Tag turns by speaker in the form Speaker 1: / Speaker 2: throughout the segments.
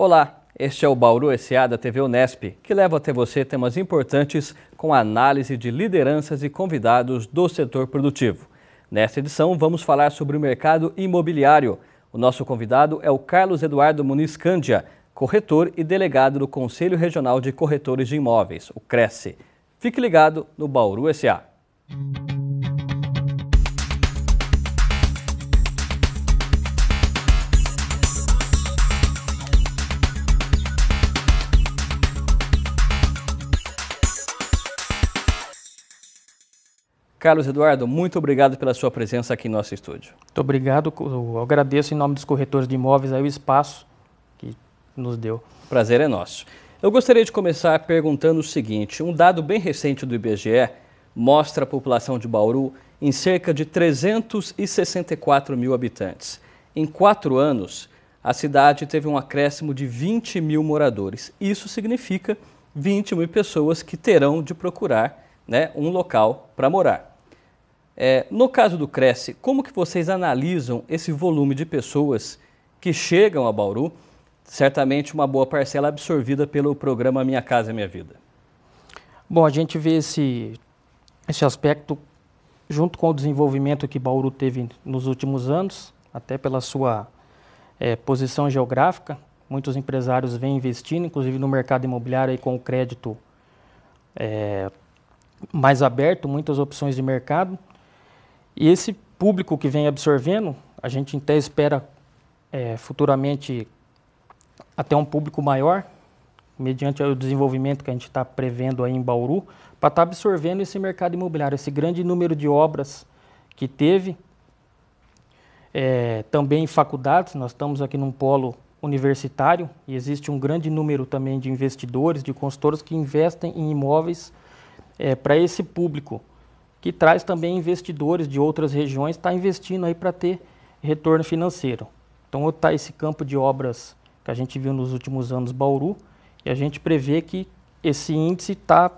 Speaker 1: Olá, este é o Bauru SA da TV Unesp, que leva até você temas importantes com análise de lideranças e convidados do setor produtivo. Nesta edição, vamos falar sobre o mercado imobiliário. O nosso convidado é o Carlos Eduardo Muniz Cândia, corretor e delegado do Conselho Regional de Corretores de Imóveis, o CRESSE. Fique ligado no Bauru SA. Carlos Eduardo, muito obrigado pela sua presença aqui em
Speaker 2: nosso estúdio. Muito obrigado. Eu agradeço em nome dos corretores de imóveis aí o espaço que
Speaker 1: nos deu. Prazer é nosso. Eu gostaria de começar perguntando o seguinte: um dado bem recente do IBGE mostra a população de Bauru em cerca de 364 mil habitantes. Em quatro anos, a cidade teve um acréscimo de 20 mil moradores. Isso significa 20 mil pessoas que terão de procurar né, um local para morar. É, no caso do Cresce, como que vocês analisam esse volume de pessoas que chegam a Bauru? Certamente uma boa parcela absorvida pelo programa Minha Casa Minha Vida.
Speaker 2: Bom, a gente vê esse, esse aspecto junto com o desenvolvimento que Bauru teve nos últimos anos, até pela sua é, posição geográfica. Muitos empresários vêm investindo, inclusive no mercado imobiliário, aí, com o crédito é, mais aberto, muitas opções de mercado. E esse público que vem absorvendo, a gente até espera é, futuramente até um público maior, mediante o desenvolvimento que a gente está prevendo aí em Bauru, para estar tá absorvendo esse mercado imobiliário, esse grande número de obras que teve. É, também faculdades, nós estamos aqui num polo universitário e existe um grande número também de investidores, de consultores que investem em imóveis é, para esse público que traz também investidores de outras regiões, está investindo aí para ter retorno financeiro. Então está esse campo de obras que a gente viu nos últimos anos Bauru, e a gente prevê que esse índice está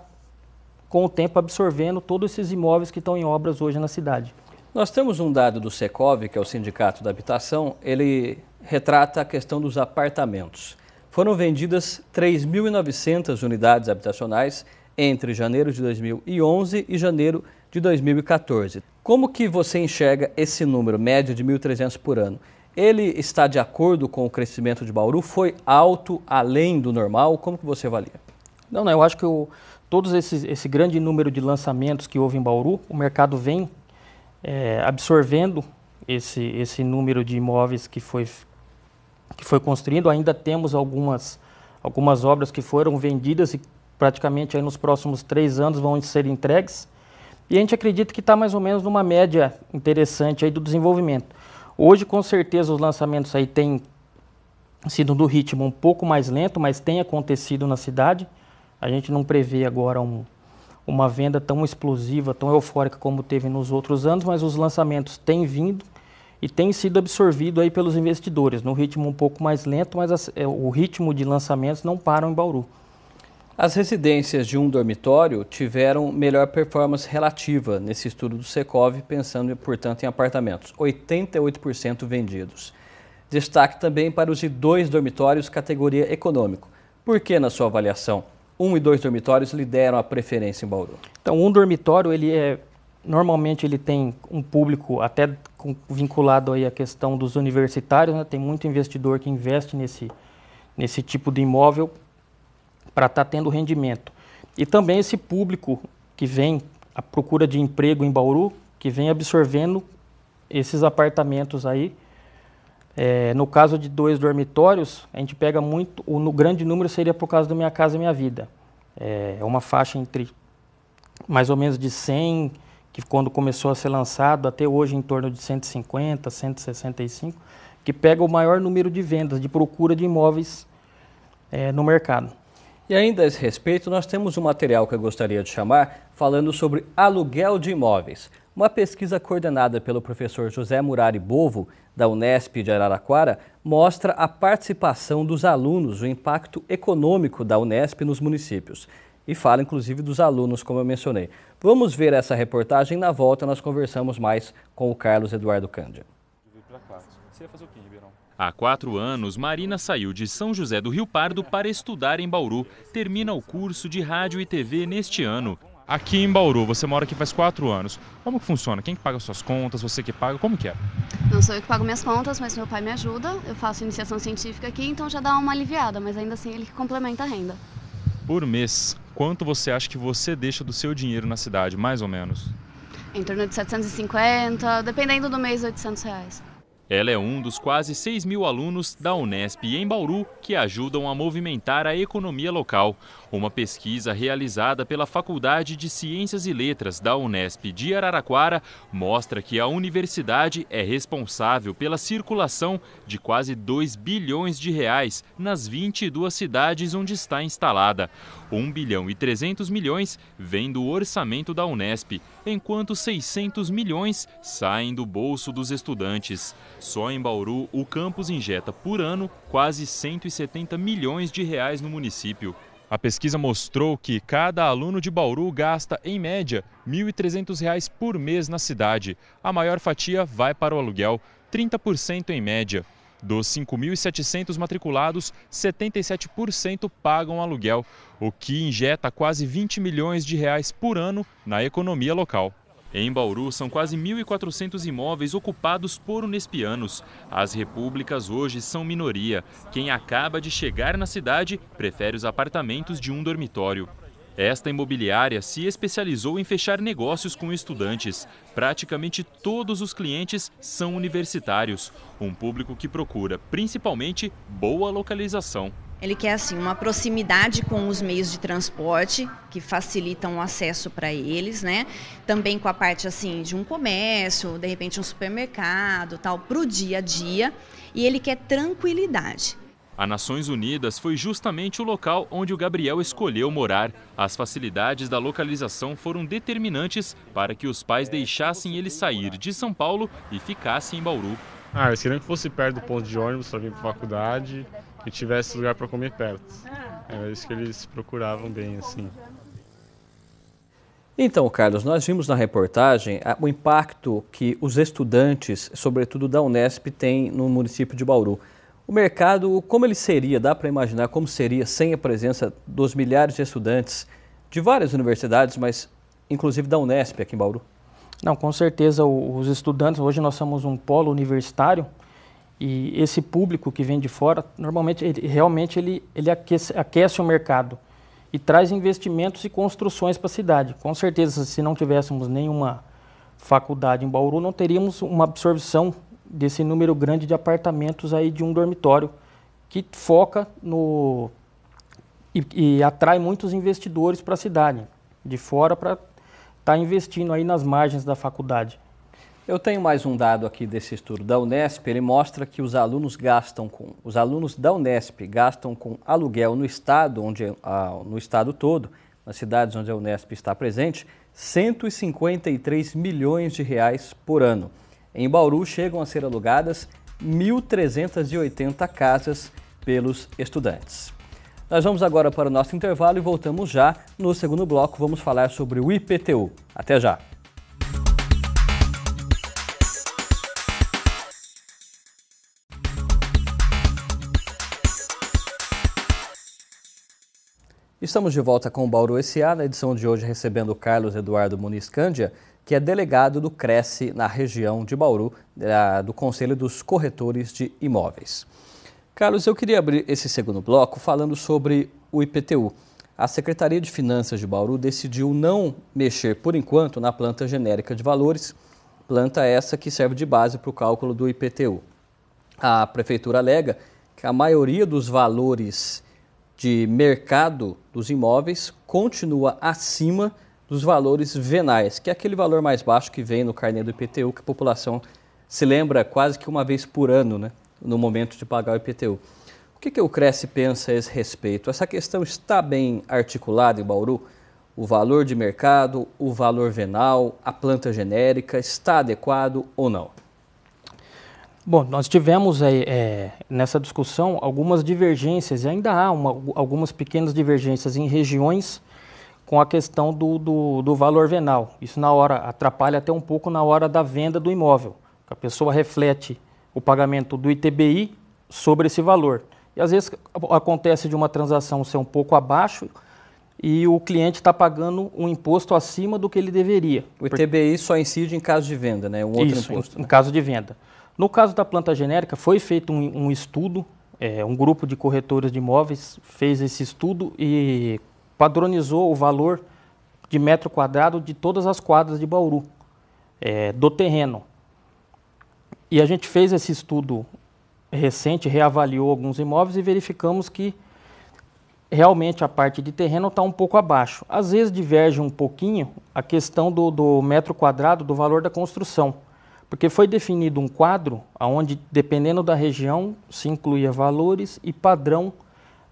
Speaker 2: com o tempo absorvendo todos esses imóveis que estão em obras hoje na cidade. Nós temos um dado
Speaker 1: do Secov, que é o Sindicato da Habitação, ele retrata a questão dos apartamentos. Foram vendidas 3.900 unidades habitacionais entre janeiro de 2011 e janeiro de de 2014. Como que você enxerga esse número médio de 1.300 por ano? Ele está de acordo com o crescimento de Bauru? Foi
Speaker 2: alto, além do normal? Como que você avalia? Não, não eu acho que eu, todos esses, esse grande número de lançamentos que houve em Bauru, o mercado vem é, absorvendo esse, esse número de imóveis que foi, que foi construindo. Ainda temos algumas, algumas obras que foram vendidas e praticamente aí nos próximos três anos vão ser entregues. E a gente acredita que está mais ou menos numa média interessante aí do desenvolvimento. Hoje, com certeza, os lançamentos aí têm sido do ritmo um pouco mais lento, mas tem acontecido na cidade. A gente não prevê agora um, uma venda tão explosiva, tão eufórica como teve nos outros anos, mas os lançamentos têm vindo e têm sido absorvidos aí pelos investidores, no ritmo um pouco mais lento, mas a, é, o ritmo de lançamentos não para em Bauru.
Speaker 1: As residências de um dormitório tiveram melhor performance relativa nesse estudo do Secov, pensando, portanto, em apartamentos, 88% vendidos. Destaque também para os de dois dormitórios categoria econômico. Por que, na sua avaliação, um e dois dormitórios lideram a preferência em Bauru?
Speaker 2: Então, um dormitório, ele é normalmente ele tem um público até vinculado aí à questão dos universitários, né? tem muito investidor que investe nesse, nesse tipo de imóvel para estar tá tendo rendimento. E também esse público que vem à procura de emprego em Bauru, que vem absorvendo esses apartamentos aí. É, no caso de dois dormitórios, a gente pega muito, o no grande número seria por causa do Minha Casa Minha Vida. É, é uma faixa entre mais ou menos de 100, que quando começou a ser lançado, até hoje em torno de 150, 165, que pega o maior número de vendas, de procura de imóveis é, no mercado. E ainda a esse respeito, nós temos um material que eu gostaria de
Speaker 1: chamar falando sobre aluguel de imóveis. Uma pesquisa coordenada pelo professor José Murari Bovo, da Unesp de Araraquara, mostra a participação dos alunos, o impacto econômico da Unesp nos municípios. E fala inclusive dos alunos, como eu mencionei. Vamos ver essa reportagem na volta, nós conversamos mais com o Carlos Eduardo
Speaker 3: Cândia. Você ia fazer o quê, Há quatro anos, Marina saiu de São José do Rio Pardo para estudar em Bauru. Termina o curso de rádio e TV neste ano. Aqui em Bauru, você mora aqui faz quatro anos. Como que funciona? Quem que paga suas contas? Você que paga? Como que é?
Speaker 1: Não sou eu que pago minhas contas, mas meu pai me ajuda. Eu faço iniciação científica aqui, então já dá uma aliviada, mas ainda assim ele complementa a renda.
Speaker 3: Por mês, quanto você acha que você deixa do seu dinheiro na cidade, mais ou menos?
Speaker 1: Em torno de 750, dependendo do mês,
Speaker 3: 800 reais. Ela é um dos quase 6 mil alunos da Unesp em Bauru que ajudam a movimentar a economia local. Uma pesquisa realizada pela Faculdade de Ciências e Letras da Unesp de Araraquara mostra que a universidade é responsável pela circulação de quase 2 bilhões de reais nas 22 cidades onde está instalada. 1 bilhão e 300 milhões vem do orçamento da Unesp, enquanto 600 milhões saem do bolso dos estudantes. Só em Bauru, o campus injeta por ano quase 170 milhões de reais no município. A pesquisa mostrou que cada aluno de Bauru gasta, em média, R$ 1.300 por mês na cidade. A maior fatia vai para o aluguel, 30% em média. Dos 5.700 matriculados, 77% pagam aluguel, o que injeta quase 20 milhões de reais por ano na economia local. Em Bauru, são quase 1.400 imóveis ocupados por unespianos. As repúblicas hoje são minoria. Quem acaba de chegar na cidade prefere os apartamentos de um dormitório. Esta imobiliária se especializou em fechar negócios com estudantes. Praticamente todos os clientes são universitários, um público que procura principalmente boa localização.
Speaker 1: Ele quer assim uma proximidade com os meios de transporte que facilitam o acesso para eles, né? Também com a parte assim de um comércio, de repente um supermercado, tal, para o dia a dia. E ele quer tranquilidade.
Speaker 3: A Nações Unidas foi justamente o local onde o Gabriel escolheu morar. As facilidades da localização foram determinantes para que os pais deixassem ele sair de São Paulo e ficasse em Bauru. Ah, eu queria que fosse perto do ponto de ônibus para vir para a faculdade, e tivesse lugar para comer perto. Era isso que eles procuravam bem, assim.
Speaker 1: Então, Carlos, nós vimos na reportagem ah, o impacto que os estudantes, sobretudo da Unesp, têm no município de Bauru. O mercado, como ele seria? Dá para imaginar como seria sem a presença dos milhares de estudantes de várias universidades,
Speaker 2: mas inclusive da Unesp aqui em Bauru? Não, com certeza os estudantes, hoje nós somos um polo universitário, e esse público que vem de fora, normalmente, ele, realmente ele, ele aquece, aquece o mercado e traz investimentos e construções para a cidade. Com certeza, se não tivéssemos nenhuma faculdade em Bauru, não teríamos uma absorção desse número grande de apartamentos aí de um dormitório que foca no e, e atrai muitos investidores para a cidade de fora para estar tá investindo aí nas margens da faculdade. Eu tenho mais um dado aqui
Speaker 1: desse estudo da Unesp, ele mostra que os alunos gastam com, os alunos da Unesp gastam com aluguel no estado, onde, ah, no estado todo, nas cidades onde a Unesp está presente, 153 milhões de reais por ano. Em Bauru chegam a ser alugadas 1.380 casas pelos estudantes. Nós vamos agora para o nosso intervalo e voltamos já. No segundo bloco, vamos falar sobre o IPTU. Até já! Estamos de volta com o Bauru S.A. na edição de hoje recebendo Carlos Eduardo Muniz Cândia, que é delegado do Cresce na região de Bauru, do Conselho dos Corretores de Imóveis. Carlos, eu queria abrir esse segundo bloco falando sobre o IPTU. A Secretaria de Finanças de Bauru decidiu não mexer, por enquanto, na planta genérica de valores, planta essa que serve de base para o cálculo do IPTU. A Prefeitura alega que a maioria dos valores de mercado dos imóveis continua acima dos valores venais, que é aquele valor mais baixo que vem no carnê do IPTU, que a população se lembra quase que uma vez por ano, né, no momento de pagar o IPTU. O que, que o Cresce pensa a esse respeito? Essa questão está bem articulada em Bauru? O valor de mercado, o valor venal, a planta genérica, está adequado ou não?
Speaker 2: Bom, nós tivemos é, é, nessa discussão algumas divergências, e ainda há uma, algumas pequenas divergências em regiões com a questão do, do, do, valor venal. Isso na hora atrapalha até um pouco na hora da venda do imóvel. A pessoa reflete o pagamento do ITBI sobre esse valor. E às vezes acontece de uma transação ser um pouco abaixo e o cliente está pagando um imposto acima do que ele deveria. O ITBI Porque... só incide em caso de venda, né? Um outro Isso, imposto. Em, né? em caso de venda. No caso da planta genérica, foi feito um, um estudo, é, um grupo de corretores de imóveis fez esse estudo e padronizou o valor de metro quadrado de todas as quadras de Bauru, é, do terreno. E a gente fez esse estudo recente, reavaliou alguns imóveis e verificamos que realmente a parte de terreno está um pouco abaixo. Às vezes diverge um pouquinho a questão do, do metro quadrado do valor da construção. Porque foi definido um quadro onde, dependendo da região, se incluía valores e padrão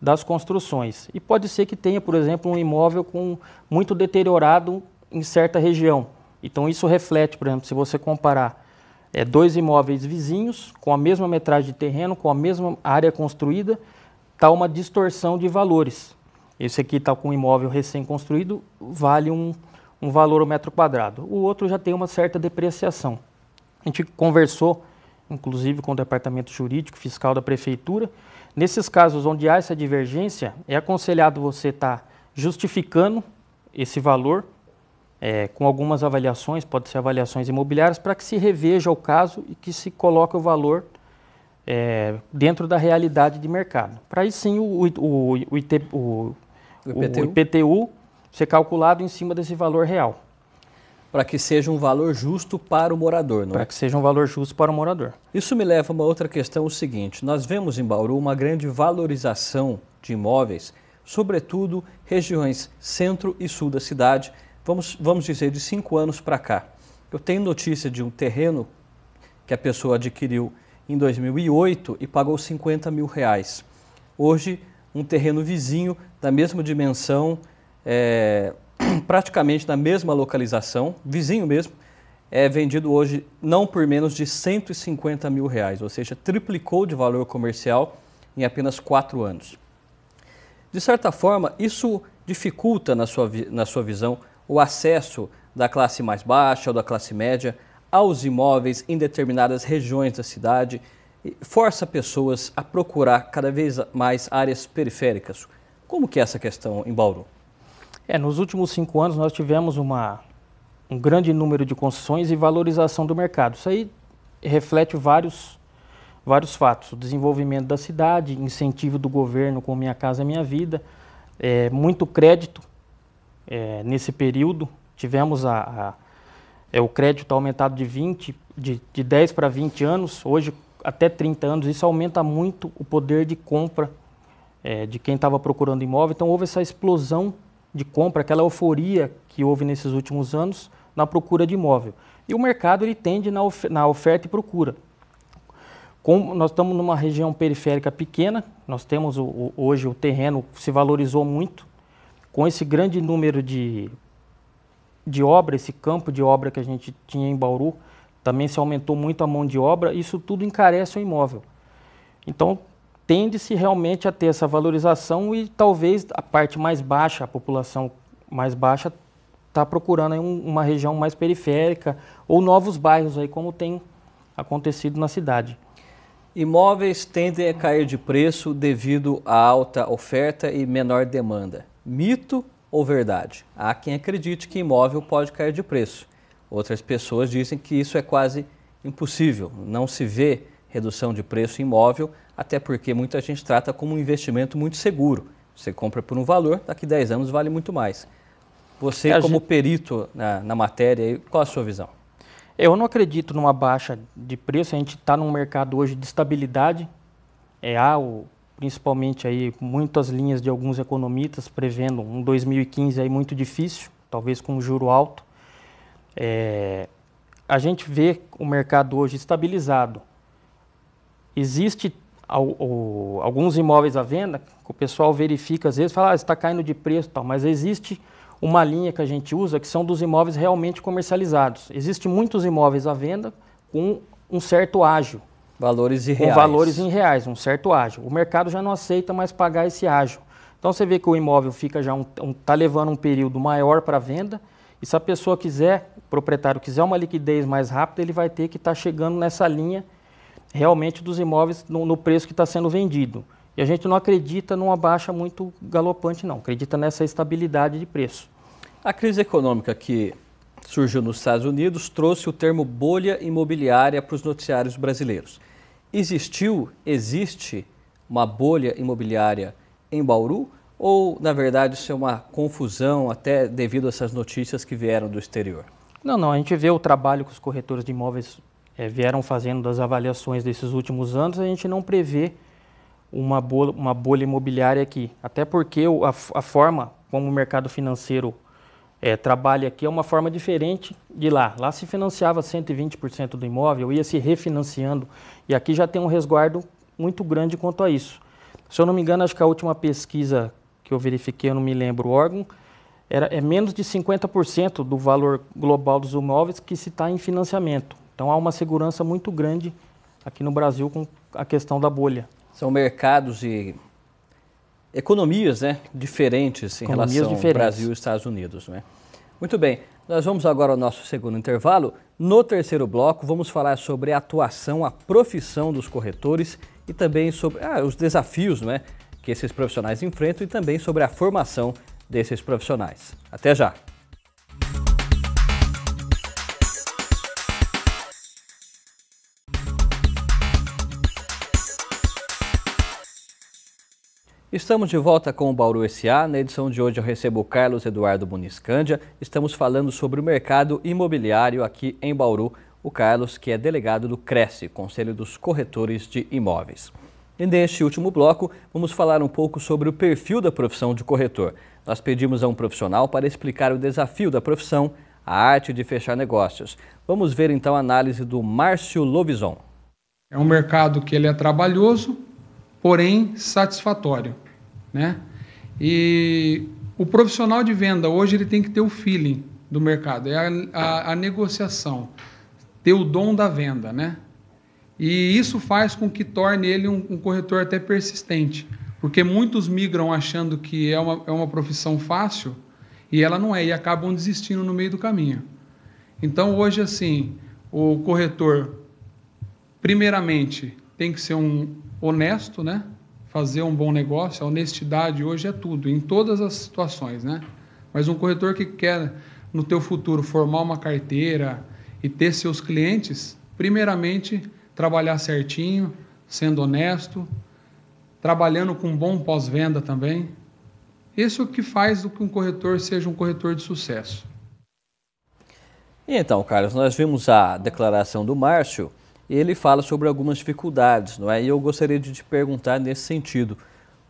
Speaker 2: das construções. E pode ser que tenha, por exemplo, um imóvel com muito deteriorado em certa região. Então isso reflete, por exemplo, se você comparar é, dois imóveis vizinhos com a mesma metragem de terreno, com a mesma área construída, está uma distorção de valores. Esse aqui está com um imóvel recém-construído, vale um, um valor o metro quadrado. O outro já tem uma certa depreciação. A gente conversou, inclusive, com o departamento jurídico fiscal da prefeitura. Nesses casos onde há essa divergência, é aconselhado você estar tá justificando esse valor é, com algumas avaliações, pode ser avaliações imobiliárias, para que se reveja o caso e que se coloque o valor é, dentro da realidade de mercado. Para aí sim o, o, o, IT, o, IPTU. o IPTU ser calculado em cima desse valor real para que seja um valor justo para o morador, não Para é? que seja um valor justo para
Speaker 1: o morador. Isso me leva a uma outra questão, o seguinte, nós vemos em Bauru uma grande valorização de imóveis, sobretudo regiões centro e sul da cidade, vamos, vamos dizer de cinco anos para cá. Eu tenho notícia de um terreno que a pessoa adquiriu em 2008 e pagou 50 mil reais. Hoje, um terreno vizinho da mesma dimensão, é, praticamente na mesma localização, vizinho mesmo, é vendido hoje não por menos de 150 mil reais, ou seja, triplicou de valor comercial em apenas quatro anos. De certa forma, isso dificulta, na sua, na sua visão, o acesso da classe mais baixa ou da classe média aos imóveis em determinadas regiões da cidade, força pessoas a procurar cada vez mais áreas
Speaker 2: periféricas. Como que é essa questão em Bauru? É, nos últimos cinco anos nós tivemos uma, um grande número de concessões e valorização do mercado. Isso aí reflete vários, vários fatos. O desenvolvimento da cidade, incentivo do governo com Minha Casa Minha Vida, é, muito crédito é, nesse período. Tivemos a, a é, o crédito aumentado de 20, de, de 10 para 20 anos, hoje até 30 anos. Isso aumenta muito o poder de compra é, de quem estava procurando imóvel. Então houve essa explosão de compra, aquela euforia que houve nesses últimos anos na procura de imóvel. E o mercado ele tende na, of na oferta e procura. Como nós estamos numa região periférica pequena, nós temos o, o, hoje o terreno se valorizou muito. Com esse grande número de, de obra, esse campo de obra que a gente tinha em Bauru, também se aumentou muito a mão de obra, isso tudo encarece o imóvel. Então, tende-se realmente a ter essa valorização e talvez a parte mais baixa, a população mais baixa, está procurando um, uma região mais periférica ou novos bairros, aí, como tem acontecido na cidade.
Speaker 1: Imóveis tendem a cair de preço devido à alta oferta e menor demanda. Mito ou verdade? Há quem acredite que imóvel pode cair de preço. Outras pessoas dizem que isso é quase impossível. Não se vê redução de preço imóvel, até porque muita gente trata como um investimento muito seguro. Você compra por um valor, daqui 10 anos vale muito mais. Você, é, como gente...
Speaker 2: perito na, na matéria, qual a sua visão? Eu não acredito numa baixa de preço. A gente está num mercado hoje de estabilidade. É, há o, principalmente aí muitas linhas de alguns economistas prevendo um 2015 aí muito difícil, talvez com juro alto. É, a gente vê o mercado hoje estabilizado. Existe alguns imóveis à venda, o pessoal verifica às vezes, fala, ah, está caindo de preço tal, mas existe uma linha que a gente usa que são dos imóveis realmente comercializados. Existem muitos imóveis à venda com um certo ágio. Valores em reais. Com valores em reais, um certo ágio. O mercado já não aceita mais pagar esse ágio. Então você vê que o imóvel fica já um, um tá levando um período maior para venda. E se a pessoa quiser, o proprietário quiser uma liquidez mais rápida, ele vai ter que estar tá chegando nessa linha realmente dos imóveis no, no preço que está sendo vendido. E a gente não acredita numa baixa muito galopante, não. Acredita nessa estabilidade de preço. A crise econômica
Speaker 1: que surgiu nos Estados Unidos trouxe o termo bolha imobiliária para os noticiários brasileiros. Existiu, existe uma bolha imobiliária em Bauru? Ou, na verdade, isso é uma confusão até devido a essas notícias que vieram do exterior?
Speaker 2: Não, não. A gente vê o trabalho que os corretores de imóveis é, vieram fazendo das avaliações desses últimos anos, a gente não prevê uma bolha, uma bolha imobiliária aqui. Até porque a, a forma como o mercado financeiro é, trabalha aqui é uma forma diferente de lá. Lá se financiava 120% do imóvel, ia se refinanciando, e aqui já tem um resguardo muito grande quanto a isso. Se eu não me engano, acho que a última pesquisa que eu verifiquei, eu não me lembro o órgão, era, é menos de 50% do valor global dos imóveis que se está em financiamento. Então há uma segurança muito grande aqui no Brasil com a questão da bolha. São mercados e
Speaker 1: economias né, diferentes em economias relação diferentes. ao Brasil e Estados Unidos. Né? Muito bem, nós vamos agora ao nosso segundo intervalo. No terceiro bloco, vamos falar sobre a atuação, a profissão dos corretores e também sobre ah, os desafios né, que esses profissionais enfrentam e também sobre a formação desses profissionais. Até já! Estamos de volta com o Bauru S.A. Na edição de hoje eu recebo o Carlos Eduardo Buniscândia. Estamos falando sobre o mercado imobiliário aqui em Bauru. O Carlos, que é delegado do Cresce, Conselho dos Corretores de Imóveis. E neste último bloco, vamos falar um pouco sobre o perfil da profissão de corretor. Nós pedimos a um profissional para explicar o desafio da profissão, a arte de fechar negócios. Vamos ver então a análise do Márcio Lovison. É um mercado que ele é trabalhoso, porém satisfatório, né? E o profissional de venda hoje ele tem que ter o feeling do mercado, é a, a, a negociação, ter o dom da venda, né? E isso faz com que torne ele um, um, corretor até persistente, porque muitos migram achando que é uma, é uma profissão fácil e ela não é, e acabam desistindo no meio do caminho. Então, hoje, assim, o corretor, primeiramente, tem que ser um, honesto, né? Fazer um bom negócio, a honestidade hoje é tudo, em todas as situações, né? Mas um corretor que quer no teu futuro formar uma carteira e ter seus clientes, primeiramente trabalhar certinho, sendo honesto, trabalhando com um bom pós-venda também. Isso é o que faz com que um corretor seja um corretor de sucesso. E então, Carlos, nós vimos a declaração do Márcio ele fala sobre algumas dificuldades, não é? E eu gostaria de te perguntar nesse sentido.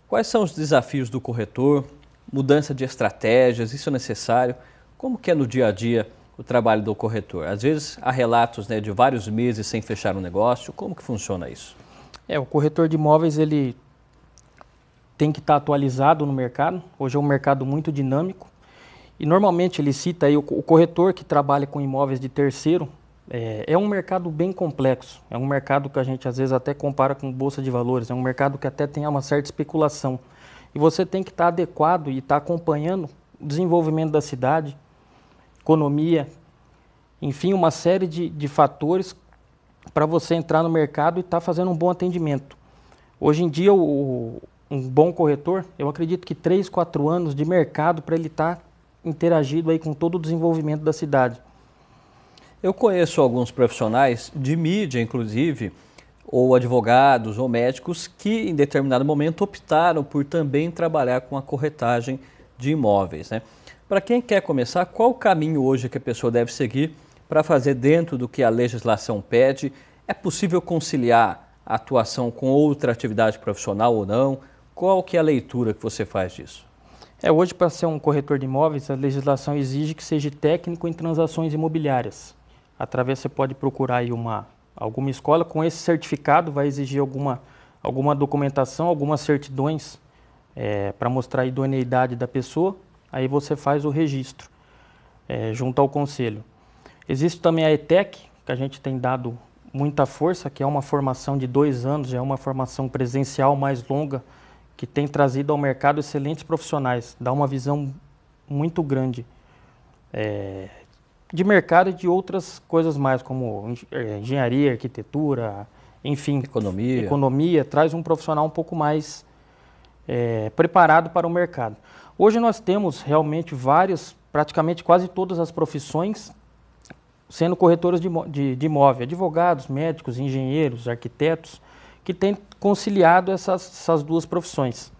Speaker 1: Quais são os desafios do corretor? Mudança de estratégias, isso é necessário? Como que é no dia a dia o trabalho do corretor? Às vezes há relatos né, de vários meses sem fechar um negócio.
Speaker 2: Como que funciona isso? É, o corretor de imóveis ele tem que estar tá atualizado no mercado. Hoje é um mercado muito dinâmico. E normalmente ele cita aí o, corretor que trabalha com imóveis de terceiro, é, é, um mercado bem complexo, é um mercado que a gente às vezes até compara com bolsa de valores, é um mercado que até tem uma certa especulação. E você tem que estar tá adequado e estar tá acompanhando o desenvolvimento da cidade, economia, enfim, uma série de, de fatores para você entrar no mercado e estar tá fazendo um bom atendimento. Hoje em dia, o, um bom corretor, eu acredito que três, quatro anos de mercado para ele estar tá interagido aí com todo o desenvolvimento da cidade.
Speaker 1: Eu conheço alguns profissionais de mídia, inclusive, ou advogados ou médicos que em determinado momento optaram por também trabalhar com a corretagem de imóveis. Né? Para quem quer começar, qual o caminho hoje que a pessoa deve seguir para fazer dentro do que a legislação pede? É possível conciliar a atuação com outra atividade profissional ou não? Qual que é a leitura
Speaker 2: que você faz disso? É, hoje, para ser um corretor de imóveis, a legislação exige que seja técnico em transações imobiliárias através você pode procurar aí uma alguma escola com esse certificado, vai exigir alguma alguma documentação, algumas certidões é, para mostrar a idoneidade da pessoa. Aí você faz o registro é, junto ao conselho. Existe também a ETEC, que a gente tem dado muita força, que é uma formação de dois anos, é uma formação presencial mais longa, que tem trazido ao mercado excelentes profissionais, dá uma visão muito grande. É, de mercado de outras coisas mais, como eh, engenharia, arquitetura, enfim. Economia. Economia, traz um profissional um pouco mais é, preparado para o mercado. Hoje nós temos realmente várias, praticamente quase todas as profissões sendo corretoras de, de, de imóvel, advogados, médicos, engenheiros, arquitetos, que têm conciliado essas, essas duas profissões.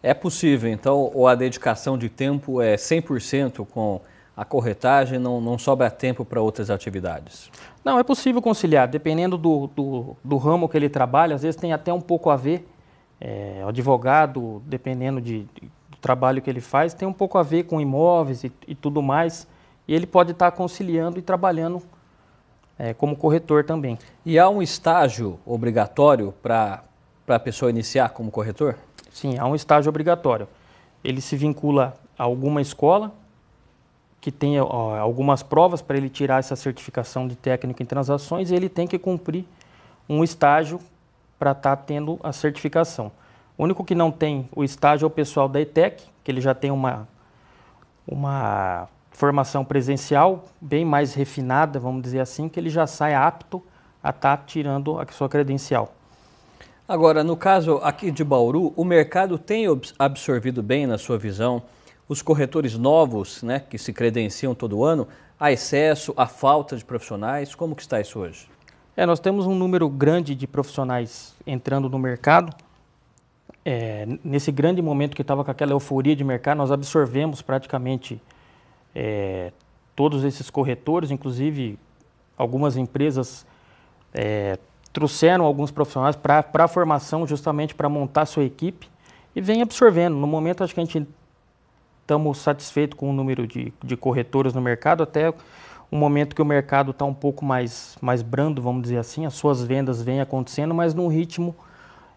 Speaker 1: É possível, então, ou a dedicação de tempo é 100% com a corretagem
Speaker 2: não, não sobra tempo para outras atividades? Não, é possível conciliar, dependendo do, do, do, ramo que ele trabalha, às vezes tem até um pouco a ver. É, o advogado, dependendo de, do trabalho que ele faz, tem um pouco a ver com imóveis e, e tudo mais. E ele pode estar tá conciliando e trabalhando é, como corretor também. E há um estágio obrigatório para a pessoa iniciar como corretor? Sim, há um estágio obrigatório. Ele se vincula a alguma escola que tenha ó, algumas provas para ele tirar essa certificação de técnico em transações, ele tem que cumprir um estágio para estar tá tendo a certificação. O único que não tem o estágio é o pessoal da ETEC, que ele já tem uma, uma formação presencial bem mais refinada, vamos dizer assim, que ele já sai apto a estar tá tirando a sua credencial.
Speaker 1: Agora, no caso aqui de Bauru, o mercado tem absorvido bem, na sua visão, os corretores novos, né, que se credenciam todo ano, há excesso, há falta de profissionais? Como que está isso hoje? É, nós temos um número
Speaker 2: grande de profissionais entrando no mercado. É, nesse grande momento que estava com aquela euforia de mercado, nós absorvemos praticamente é, todos esses corretores, inclusive algumas empresas é, trouxeram alguns profissionais para a formação justamente para montar sua equipe e vem absorvendo. No momento acho que a gente estamos satisfeitos com o número de, de corretoras no mercado, até um momento que o mercado está um pouco mais, mais brando, vamos dizer assim, as suas vendas vêm acontecendo, mas num ritmo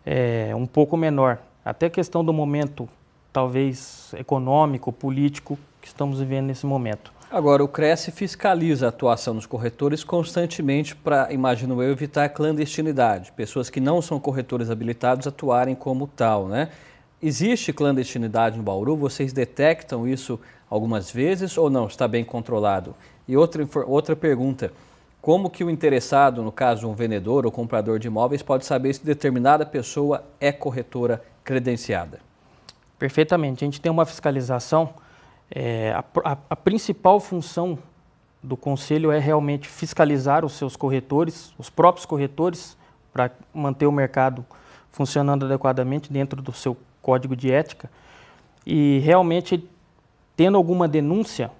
Speaker 2: é, um pouco menor. Até a questão do momento, talvez econômico, político, que estamos vivendo nesse momento. Agora,
Speaker 1: o Cresce fiscaliza a atuação dos corretores constantemente para, imagino eu, evitar clandestinidade, pessoas que não são corretores habilitados atuarem como tal, né? Existe clandestinidade no Bauru? Vocês detectam isso algumas vezes ou não? Está bem controlado? E outra, outra pergunta, como que o interessado, no caso um vendedor ou comprador de imóveis, pode saber se determinada pessoa é corretora credenciada?
Speaker 2: Perfeitamente. A gente tem uma fiscalização. É, a, a, a principal função do conselho é realmente fiscalizar os seus corretores, os próprios corretores, para manter o mercado funcionando adequadamente dentro do seu código de ética. E realmente, tendo alguma denúncia,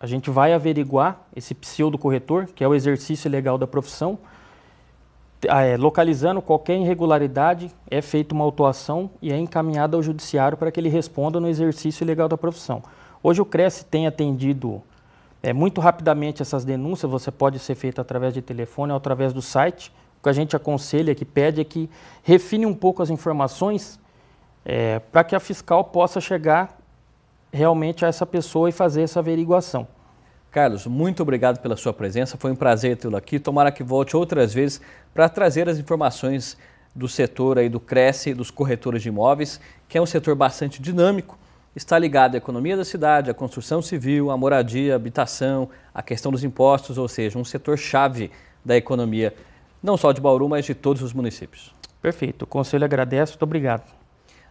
Speaker 2: a gente vai averiguar esse pseudo-corretor, que é o exercício legal da profissão. É, localizando qualquer irregularidade, é feita uma autuação e é encaminhada ao judiciário para que ele responda no exercício legal da profissão. Hoje o Cresce tem atendido é, muito rapidamente essas denúncias, você pode ser feita através de telefone ou através do site. O que a gente aconselha, que pede, é que refine um pouco as informações é, para que a fiscal possa chegar realmente a essa pessoa e fazer essa averiguação.
Speaker 1: Carlos, muito obrigado pela sua presença. Foi um prazer tê-lo aqui. Tomara que volte outras vezes para trazer as informações do setor aí do Cresce, dos corretores de imóveis, que é um setor bastante dinâmico, está ligado à economia da cidade, à construção civil, à moradia, à habitação, à questão dos impostos, ou seja, um setor chave da economia, não só de Bauru, mas de todos os municípios. Perfeito. O conselho agradece. Muito obrigado.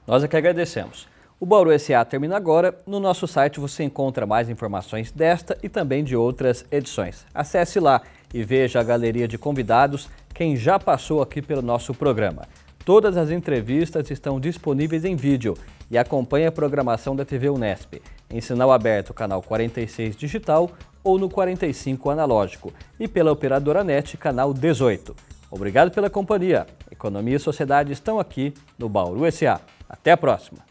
Speaker 1: Nós é que agradecemos. O Bauru SA termina agora. No nosso site você encontra mais informações desta e também de outras edições. Acesse lá e veja a galeria de convidados, quem já passou aqui pelo nosso programa. Todas as entrevistas estão disponíveis em vídeo e acompanhe a programação da TV Unesp, em sinal aberto, canal 46 digital ou no 45 analógico, e pela operadora NET, canal 18. Obrigado pela companhia. Economia e Sociedade estão aqui no Bauru SA. Até a próxima!